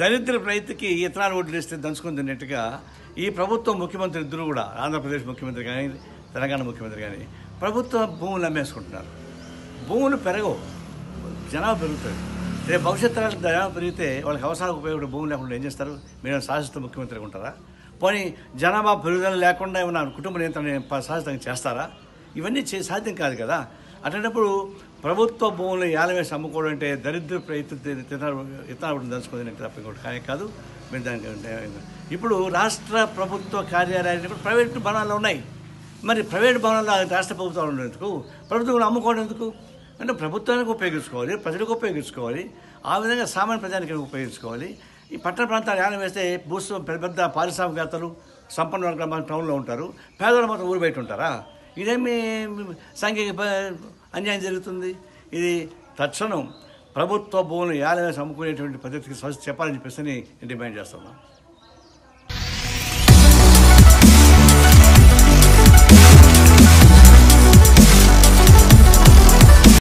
దరిద్ర రైతుకి ఇతనాలు ఓట్లు వేస్తే దంచుకొని తిన్నట్టుగా ఈ ప్రభుత్వం ముఖ్యమంత్రి ఇద్దరు కూడా ఆంధ్రప్రదేశ్ ముఖ్యమంత్రి కానీ తెలంగాణ ముఖ్యమంత్రి కానీ ప్రభుత్వ భూములు అమ్మేసుకుంటున్నారు భూములు పెరగవు జనాభా పెరుగుతుంది రేపు భవిష్యత్ జనాభా పెరిగితే వాళ్ళకి అవసరాలకు ఉపయోగపడే భూములు లేకుండా ఏం చేస్తారు మీరు శాశ్వత ముఖ్యమంత్రి ఉంటారా పోనీ జనాభా పెరుగుదల లేకుండా ఏమన్నా కుటుంబ నియంత్రణ శాశ్వతంగా చేస్తారా ఇవన్నీ చే సాధ్యం కాదు కదా అటువంటిప్పుడు ప్రభుత్వ భూములు యాలవేసి అమ్ముకోవడం అంటే దరిద్ర ఇతరుడు దలుచుకుంది తప్ప ఇంకోటి కానీ కాదు మీరు దానికి ఇప్పుడు రాష్ట్ర ప్రభుత్వ కార్యాలయాలు కూడా ప్రైవేట్ భవనాలు ఉన్నాయి మరి ప్రైవేట్ భవనాలు రాష్ట్ర ప్రభుత్వాలు ఉండేందుకు ప్రభుత్వం అమ్ముకోవడం ఎందుకు అంటే ప్రభుత్వానికి ఉపయోగించుకోవాలి ప్రజలకు ఉపయోగించుకోవాలి ఆ విధంగా సామాన్య ప్రజానికి ఉపయోగించుకోవాలి ఈ పట్టణ ప్రాంతాలు యానం వేస్తే భూస్వామి పెద్ద పెద్ద పారిశ్రామికవేత్తలు సంపన్న వర్గాలు టౌన్లో ఉంటారు పేదవాళ్ళు మాత్రం ఊరు బయట ఉంటారా ఇదేమి సాంఘిక అన్యాయం జరుగుతుంది ఇది తక్షణం ప్రభుత్వ భూములు యాలగా అమ్ముకునేటువంటి పద్ధతికి స్వచ్ఛ చెప్పాలని చెప్పేసి డిమాండ్ చేస్తున్నాం